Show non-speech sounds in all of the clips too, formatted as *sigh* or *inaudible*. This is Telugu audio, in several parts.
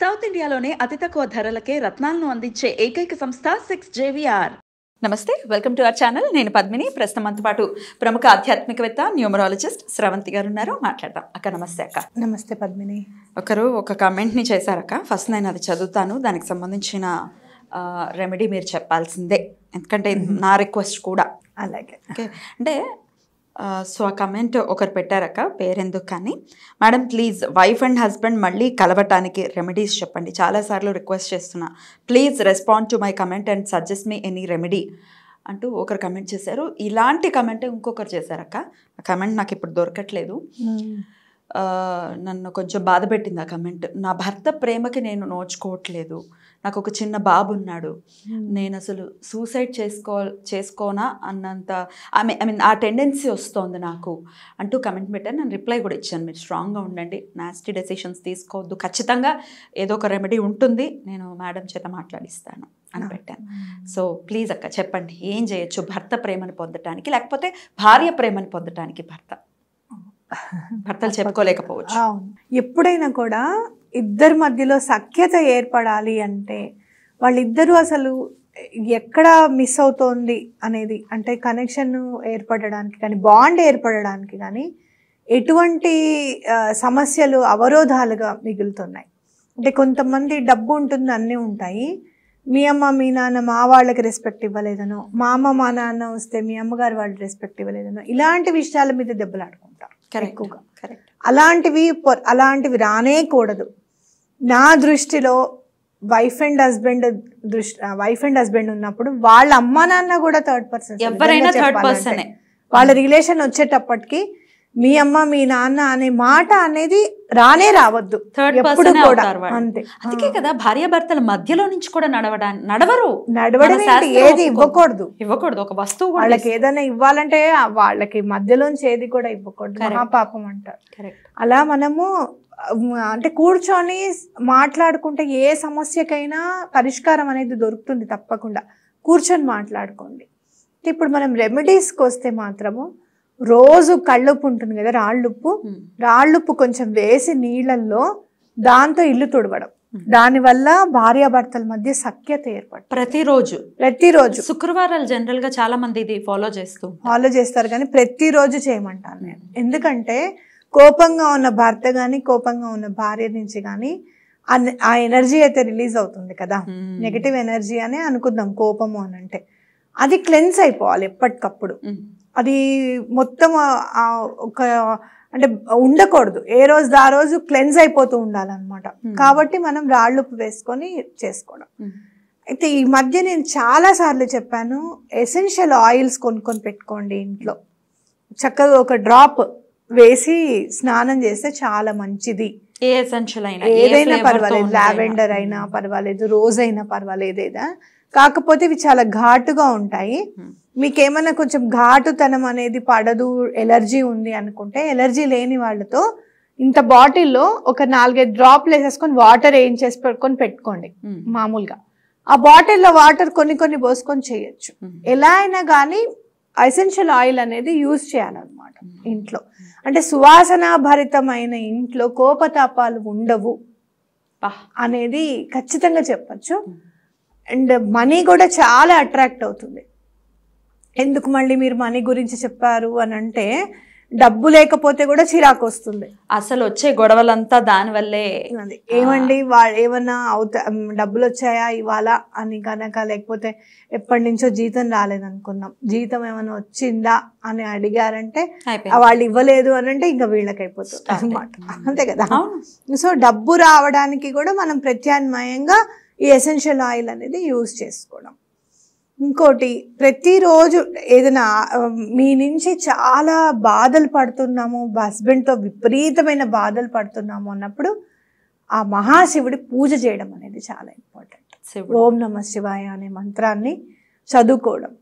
సౌత్ ఇండియాలోనే అతి తక్కువ ధరలకే రత్నాలను అందించే ఏకైక సంస్థ సిక్స్ జేవీఆర్ నమస్తే వెల్కమ్ టు అవర్ ఛానల్ నేను పద్మిని ప్రస్తుతం అంత పాటు ప్రముఖ ఆధ్యాత్మికవేత్త న్యూమరాలజిస్ట్ స్రవంతి గారు ఉన్నారు మాట్లాడదాం అక్క నమస్తే అక్క నమస్తే పద్మిని ఒకరు ఒక కామెంట్ని చేశారక్క ఫస్ట్ నేను అది చదువుతాను దానికి సంబంధించిన రెమెడీ మీరు చెప్పాల్సిందే ఎందుకంటే నా రిక్వెస్ట్ కూడా అలాగే ఓకే అంటే సో ఆ కమెంట్ ఒకరు పెట్టారక్క పేరెందుకు కానీ madam please wife and husband మళ్ళీ కలవటానికి రెమెడీస్ చెప్పండి చాలాసార్లు రిక్వెస్ట్ చేస్తున్నా please respond to my comment and suggest me any remedy అంటూ ఒకరు కమెంట్ చేశారు ఇలాంటి కమెంట్ ఇంకొకరు చేశారక్క ఆ కమెంట్ నాకు ఇప్పుడు దొరకట్లేదు hmm. నన్ను కొంచెం బాధ పెట్టింది ఆ కమెంట్ నా భర్త ప్రేమకి నేను నోచుకోవట్లేదు నాకు ఒక చిన్న బాబు ఉన్నాడు hmm. నేను అసలు సూసైడ్ చేసుకో చేసుకోనా అన్నంత ఐ మీన్ ఐ మీన్ ఆ టెండెన్సీ వస్తోంది నాకు అంటూ కమెంట్ పెట్టాను నేను రిప్లై కూడా ఇచ్చాను మీరు స్ట్రాంగ్గా ఉండండి నాస్టీ డెసిషన్స్ తీసుకోవద్దు ఖచ్చితంగా ఏదో ఒక రెమెడీ ఉంటుంది నేను మేడం చేత మాట్లాడిస్తాను అని hmm. పెట్టాను సో ప్లీజ్ అక్క చెప్పండి ఏం చేయొచ్చు భర్త ప్రేమను పొందటానికి లేకపోతే భార్య ప్రేమను పొందటానికి భర్త *laughs* భర్తలు చెప్పుకోలేకపోవచ్చు ఎప్పుడైనా కూడా ఇద్దరి మధ్యలో సఖ్యత ఏర్పడాలి అంటే వాళ్ళిద్దరూ అసలు ఎక్కడ మిస్ అవుతోంది అనేది అంటే కనెక్షన్ ఏర్పడడానికి కానీ బాండ్ ఏర్పడడానికి కానీ ఎటువంటి సమస్యలు అవరోధాలుగా మిగులుతున్నాయి అంటే కొంతమంది డబ్బు ఉంటుంది అన్నీ ఉంటాయి మీ అమ్మ మీ నాన్న మా వాళ్ళకి రెస్పెక్ట్ ఇవ్వలేదనో మా అమ్మ మా నాన్న వస్తే మీ అమ్మగారు వాళ్ళు రెస్పెక్ట్ ఇవ్వలేదనో ఇలాంటి విషయాల మీద దెబ్బలాడుకుంటారు ఎక్కువగా అలాంటివి అలాంటివి రానే కూడదు నా దృష్టిలో వైఫ్ అండ్ హస్బెండ్ దృష్టి వైఫ్ అండ్ హస్బెండ్ ఉన్నప్పుడు వాళ్ళ అమ్మా నాన్న కూడా థర్డ్ పర్సన్ ఎవరైనా థర్డ్ పర్సన్ వాళ్ళ రిలేషన్ వచ్చేటప్పటికి మీ అమ్మ మీ నాన్న అనే మాట అనేది రానే రావద్దు థర్డ్ అంతే అందుకే కదా భర్తల మధ్యలో నుంచి కూడా నడవడానికి నడవరు నడవడం ఏది ఇవ్వకూడదు ఇవ్వకూడదు ఒక వస్తువు వాళ్ళకి ఏదైనా ఇవ్వాలంటే వాళ్ళకి మధ్యలోంచి ఏది కూడా ఇవ్వకూడదు పాపం అంటారు అలా మనము అంటే కూర్చొని మాట్లాడుకుంటే ఏ సమస్యకైనా పరిష్కారం అనేది దొరుకుతుంది తప్పకుండా కూర్చొని మాట్లాడుకోండి ఇప్పుడు మనం రెమెడీస్కి వస్తే మాత్రము రోజు కళ్ళుప్పు ఉంటుంది కదా రాళ్ళుప్పు రాళ్ళుప్పు కొంచెం వేసి నీళ్ళల్లో దాంతో ఇల్లు తుడవడం దానివల్ల భార్యాభర్తల మధ్య సఖ్యత ఏర్పడు ప్రతిరోజు ప్రతిరోజు శుక్రవారాలు జనరల్ గా చాలా మంది ఇది ఫాలో చేస్తూ ఫాలో చేస్తారు కానీ ప్రతిరోజు చేయమంటాను నేను ఎందుకంటే కోపంగా ఉన్న భర్త కానీ కోపంగా ఉన్న భార్య నుంచి కానీ ఆ ఎనర్జీ అయితే రిలీజ్ అవుతుంది కదా నెగిటివ్ ఎనర్జీ అనే అనుకుందాం కోపము అని అంటే అది క్లెన్స్ అయిపోవాలి ఎప్పటికప్పుడు అది మొత్తం ఒక అంటే ఉండకూడదు ఏ రోజు ఆ రోజు క్లెన్స్ అయిపోతూ ఉండాలన్నమాట కాబట్టి మనం రాళ్ళు వేసుకొని చేసుకోవడం అయితే ఈ మధ్య నేను చాలా సార్లు చెప్పాను ఎసెన్షియల్ ఆయిల్స్ కొనుక్కొని పెట్టుకోండి ఇంట్లో చక్కగా ఒక డ్రాప్ వేసి స్నానం చేస్తే చాలా మంచిది ఏ ఎసెన్షియల్ అయినా ఏదైనా పర్వాలేదు లావెండర్ అయినా పర్వాలేదు రోజ్ అయినా పర్వాలేదు ఏదైనా కాకపోతే ఇవి చాలా ఘాటుగా ఉంటాయి ఏమైనా కొంచెం ఘాటుతనం అనేది పడదు ఎలర్జీ ఉంది అనుకుంటే ఎలర్జీ లేని వాళ్ళతో ఇంత బాటిల్లో ఒక నాలుగైదు డ్రాప్లు వేసేసుకొని వాటర్ ఏం చేసి పెట్టుకొని పెట్టుకోండి మామూలుగా ఆ బాటిల్లో వాటర్ కొన్ని కొన్ని పోసుకొని చేయొచ్చు ఎలా అయినా కానీ ఎసెన్షియల్ ఆయిల్ అనేది యూజ్ చేయాలన్నమాట ఇంట్లో అంటే సువాసనాభరితమైన ఇంట్లో కోపతాపాలు ఉండవు అనేది ఖచ్చితంగా చెప్పచ్చు అండ్ మనీ కూడా చాలా అట్రాక్ట్ అవుతుంది ఎందుకు మళ్ళీ మీరు మనీ గురించి చెప్పారు అని అంటే డబ్బు లేకపోతే కూడా చిరాకు వస్తుంది అసలు వచ్చే గొడవలంతా దానివల్లే ఏమండి వాళ్ళు ఏమన్నా అవుతా డబ్బులు వచ్చాయా ఇవాళ అని కనుక లేకపోతే ఎప్పటి నుంచో జీతం రాలేదనుకున్నాం జీతం ఏమైనా వచ్చిందా అని అడిగారంటే వాళ్ళు ఇవ్వలేదు అని అంటే ఇంకా వీళ్ళకి అయిపోతుంది అనమాట అంతే కదా సో డబ్బు రావడానికి కూడా మనం ప్రత్యామ్నాయంగా ఈ ఎసెన్షియల్ ఆయిల్ అనేది యూజ్ చేసుకోవడం ఇంకోటి ప్రతిరోజు ఏదైనా మీ నుంచి చాలా బాధలు పడుతున్నాము హస్బెండ్తో విపరీతమైన బాధలు పడుతున్నాము అన్నప్పుడు ఆ మహాశివుడి పూజ చేయడం అనేది చాలా ఇంపార్టెంట్ ఓం నమ శివాయ అనే మంత్రాన్ని చదువుకోవడం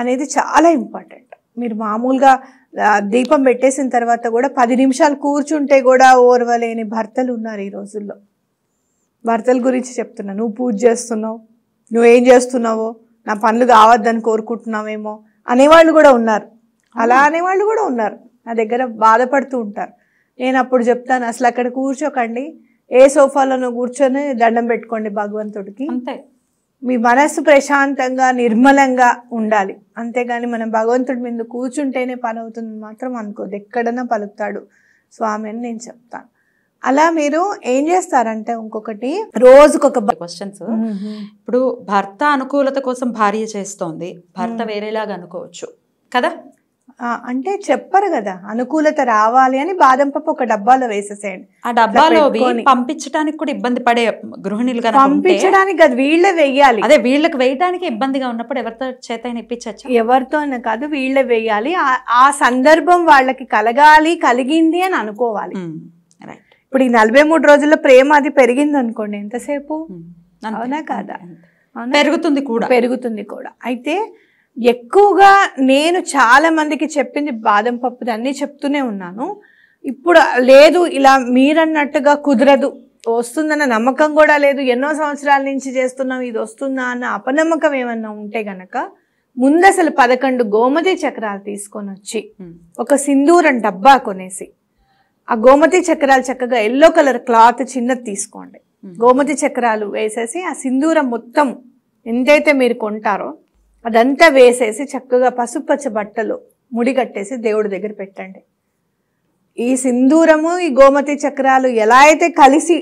అనేది చాలా ఇంపార్టెంట్ మీరు మామూలుగా దీపం పెట్టేసిన తర్వాత కూడా పది నిమిషాలు కూర్చుంటే కూడా ఓర్వలేని భర్తలు ఉన్నారు ఈ రోజుల్లో భర్తల గురించి చెప్తున్నా నువ్వు పూజ చేస్తున్నావు నువ్వేం చేస్తున్నావో నా పనులు కావద్దని కోరుకుంటున్నావేమో అనేవాళ్ళు కూడా ఉన్నారు అలా అనేవాళ్ళు కూడా ఉన్నారు నా దగ్గర బాధపడుతూ ఉంటారు నేను అప్పుడు చెప్తాను అసలు అక్కడ కూర్చోకండి ఏ సోఫాలోనూ కూర్చొని దండం పెట్టుకోండి భగవంతుడికి అంతే మీ మనస్సు ప్రశాంతంగా నిర్మలంగా ఉండాలి అంతేగాని మనం భగవంతుడి మీద కూర్చుంటేనే పని అవుతుంది మాత్రం అనుకోదు ఎక్కడన్నా పలుకుతాడు స్వామి అని నేను చెప్తాను అలా మీరు ఏం చేస్తారంటే ఇంకొకటి రోజుకొక క్వశ్చన్స్ ఇప్పుడు భర్త అనుకూలత కోసం భార్య చేస్తోంది భర్త వేరేలాగా అనుకోవచ్చు కదా అంటే చెప్పరు కదా అనుకూలత రావాలి అని బాదం పప్పు ఒక డబ్బాలో వేసేసేయండి ఆ డబ్బాలో పంపించడానికి కూడా ఇబ్బంది పడే గృహిణులు కదా పంపించడానికి కదా వీళ్ళే వేయాలి అదే వీళ్ళకి వేయడానికి ఇబ్బందిగా ఉన్నప్పుడు ఎవరితో చేత ఇప్పించచ్చు ఎవరితో కాదు వీళ్ళే వేయాలి ఆ సందర్భం వాళ్ళకి కలగాలి కలిగింది అని అనుకోవాలి ఇప్పుడు ఈ నలభై మూడు రోజుల్లో ప్రేమ అది పెరిగింది అనుకోండి ఎంతసేపు అవునా కాదా పెరుగుతుంది కూడా పెరుగుతుంది కూడా అయితే ఎక్కువగా నేను చాలా మందికి చెప్పింది బాదం పప్పు అన్నీ చెప్తూనే ఉన్నాను ఇప్పుడు లేదు ఇలా మీరన్నట్టుగా కుదరదు వస్తుందన్న నమ్మకం కూడా లేదు ఎన్నో సంవత్సరాల నుంచి చేస్తున్నాం ఇది వస్తుందా అన్న అపనమ్మకం ఏమన్నా ఉంటే గనక ముందు అసలు పదకొండు గోమతి చక్రాలు తీసుకొని వచ్చి ఒక సింధూరం డబ్బా కొనేసి ఆ గోమతి చక్రాలు చక్కగా ఎల్లో కలర్ క్లాత్ చిన్నది తీసుకోండి గోమతి చక్రాలు వేసేసి ఆ సింధూరం మొత్తం ఎంతైతే మీరు కొంటారో అదంతా వేసేసి చక్కగా పసుపచ్చ బట్టలు ముడి కట్టేసి దేవుడి దగ్గర పెట్టండి ఈ సింధూరము ఈ గోమతి చక్రాలు ఎలా అయితే కలిసి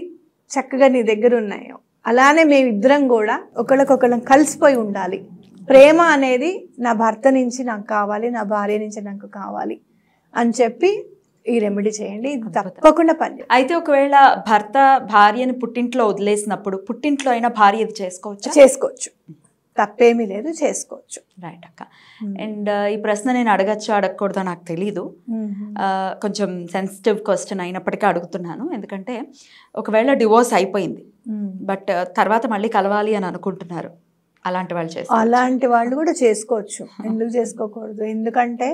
చక్కగా నీ దగ్గర ఉన్నాయో అలానే మేమిద్దరం కూడా ఒకళ్ళకొకళ్ళం కలిసిపోయి ఉండాలి ప్రేమ అనేది నా భర్త నుంచి నాకు కావాలి నా భార్య నుంచి నాకు కావాలి అని చెప్పి ఈ రెమెడీ చేయండి తప్పకుండా పని అయితే ఒకవేళ భర్త భార్యని పుట్టింట్లో వదిలేసినప్పుడు పుట్టింట్లో అయినా భార్య ఇది చేసుకోవచ్చు చేసుకోవచ్చు తప్పేమీ లేదు చేసుకోవచ్చు రైట్ అక్క అండ్ uh, ఈ ప్రశ్న నేను అడగచ్చు అడగకూడదో నాకు తెలీదు uh, కొంచెం సెన్సిటివ్ క్వశ్చన్ అయినప్పటికీ అడుగుతున్నాను ఎందుకంటే ఒకవేళ డివోర్స్ అయిపోయింది బట్ uh, తర్వాత మళ్ళీ కలవాలి అని అనుకుంటున్నారు అలాంటి వాళ్ళు చేస్తారు అలాంటి వాళ్ళు కూడా చేసుకోవచ్చు *laughs* ఎందుకు చేసుకోకూడదు ఎందుకంటే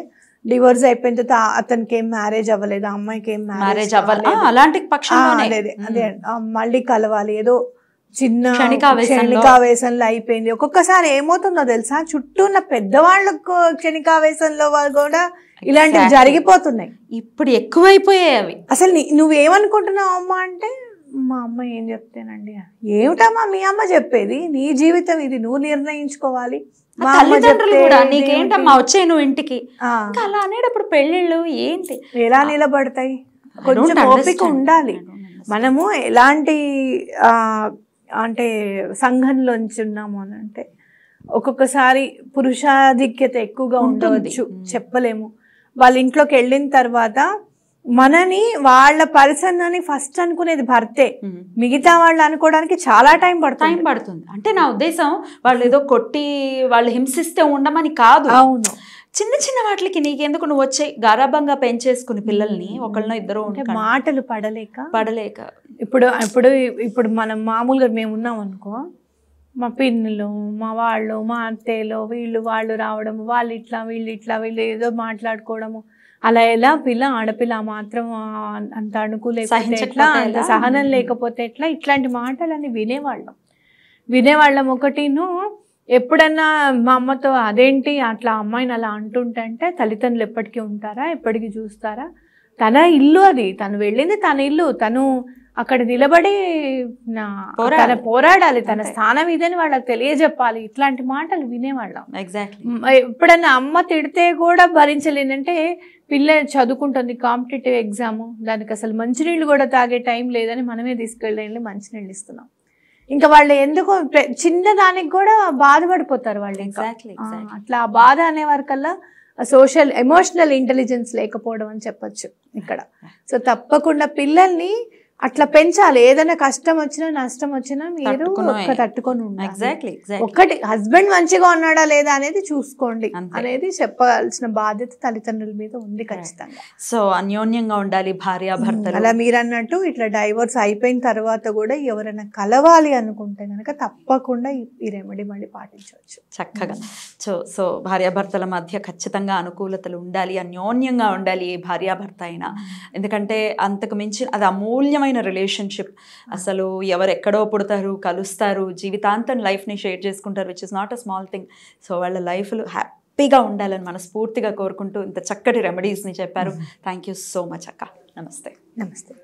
డివోర్స్ అయిపోయిన తర్వాత అతనికి ఏం మ్యారేజ్ అవ్వలేదు అమ్మాయికి ఏం మ్యారేజ్ అవ్వలేదు అలాంటి అదే మళ్ళీ కలవాలి ఏదో చిన్న క్షణికావేశంలో అయిపోయింది ఒక్కొక్కసారి ఏమవుతుందో తెలుసా చుట్టూ ఉన్న పెద్దవాళ్ళకు క్షణికావేశంలో వాళ్ళు కూడా ఇలాంటివి జరిగిపోతున్నాయి ఇప్పుడు ఎక్కువైపోయాయి అవి అసలు నువ్వేమనుకుంటున్నావు అమ్మ అంటే మా అమ్మ ఏం చెప్తానండి ఏమిటమ్మా మీ అమ్మ చెప్పేది నీ జీవితం ఇది నువ్వు నిర్ణయించుకోవాలి తల్లిదండ్రులు కూడా నీకేంటమ్మా వచ్చే నువ్వు ఇంటికి అలా అనేటప్పుడు పెళ్ళిళ్ళు ఏంటి ఎలా నిలబడతాయి కొంచెం ఓపిక ఉండాలి మనము ఎలాంటి అంటే సంఘంలోంచి ఉన్నాము అని అంటే ఒక్కొక్కసారి పురుషాధిక్యత ఎక్కువగా ఉండవచ్చు చెప్పలేము వాళ్ళ ఇంట్లోకి వెళ్ళిన తర్వాత మనని వాళ్ళ పర్సన్ అని ఫస్ట్ అనుకునేది భర్తే మిగతా వాళ్ళు అనుకోవడానికి చాలా టైం పడుతుంది టైం పడుతుంది అంటే నా ఉద్దేశం వాళ్ళు ఏదో కొట్టి వాళ్ళు హింసిస్తే ఉండమని కాదు అవును చిన్న చిన్న వాటికి నీకెందుకు నువ్వు వచ్చే గారాభంగా పెంచేసుకుని పిల్లల్ని ఒకళ్ళనో ఇద్దరు మాటలు పడలేక పడలేక ఇప్పుడు ఇప్పుడు ఇప్పుడు మనం మామూలుగా మేము ఉన్నాం అనుకో మా పిన్నులు మా వాళ్ళు మా అత్తయ్యలు వీళ్ళు వాళ్ళు రావడము వాళ్ళు ఇట్లా వీళ్ళు ఇట్లా వీళ్ళు ఏదో మాట్లాడుకోవడము అలా ఎలా పిల్ల ఆడపిల్ల మాత్రం అంత అణుకు అంత సహనం లేకపోతే ఎట్లా ఇట్లాంటి మాటలన్నీ వినేవాళ్ళం వినేవాళ్ళం ఒకటిను ఎప్పుడన్నా మా అమ్మతో అదేంటి అట్లా అమ్మాయిని అలా అంటుంటే తల్లిదండ్రులు ఎప్పటికీ ఉంటారా ఎప్పటికీ చూస్తారా తన ఇల్లు అది తను వెళ్ళింది తన ఇల్లు తను అక్కడ నిలబడి తన పోరాడాలి తన స్థానం ఇదని వాళ్ళకి తెలియజెప్పాలి ఇట్లాంటి మాటలు వినేవాళ్ళం ఎగ్జాక్ట్లీ ఎప్పుడన్నా అమ్మ తిడితే కూడా భరించలేనంటే పిల్ల చదువుకుంటుంది కాంపిటేటివ్ ఎగ్జామ్ దానికి అసలు మంచినీళ్ళు కూడా తాగే టైం లేదని మనమే తీసుకెళ్ళి మంచినీళ్ళు ఇస్తున్నాం ఇంకా వాళ్ళు ఎందుకు చిన్న దానికి కూడా బాధపడిపోతారు వాళ్ళు ఎగ్జాక్ట్లీ అట్లా ఆ బాధ కల్లా సోషల్ ఎమోషనల్ ఇంటెలిజెన్స్ లేకపోవడం అని చెప్పచ్చు ఇక్కడ సో తప్పకుండా పిల్లల్ని అట్లా పెంచాలి ఏదైనా కష్టం వచ్చినా నష్టం వచ్చినా మీరు తట్టుకొని ఎగ్జాక్ట్లీ ఒకటి హస్బెండ్ మంచిగా ఉన్నాడా లేదా అనేది చూసుకోండి అనేది చెప్పవలసిన బాధ్యత తల్లిదండ్రుల మీద ఉంది ఖచ్చితంగా సో అన్యోన్యంగా ఉండాలి భార్య భర్త అలా మీరు అన్నట్టు ఇట్లా డైవర్స్ అయిపోయిన తర్వాత కూడా ఎవరైనా కలవాలి అనుకుంటే కనుక తప్పకుండా ఈ రెమెడీ మళ్ళీ పాటించవచ్చు చక్కగా సో సో భార్యాభర్తల మధ్య ఖచ్చితంగా అనుకూలతలు ఉండాలి అన్యోన్యంగా ఉండాలి ఏ భార్యాభర్త అయినా ఎందుకంటే అంతకు మించి అది అమూల్యం అద్భుతమైన రిలేషన్షిప్ అసలు ఎవరు ఎక్కడో పుడతారు కలుస్తారు జీవితాంతం లైఫ్ని షేర్ చేసుకుంటారు which is not a small thing so వాళ్ళ లైఫ్లో హ్యాపీగా ఉండాలని మనస్ఫూర్తిగా కోరుకుంటూ ఇంత చక్కటి రెమెడీస్ని చెప్పారు థ్యాంక్ యూ సో మచ్ అక్క నమస్తే నమస్తే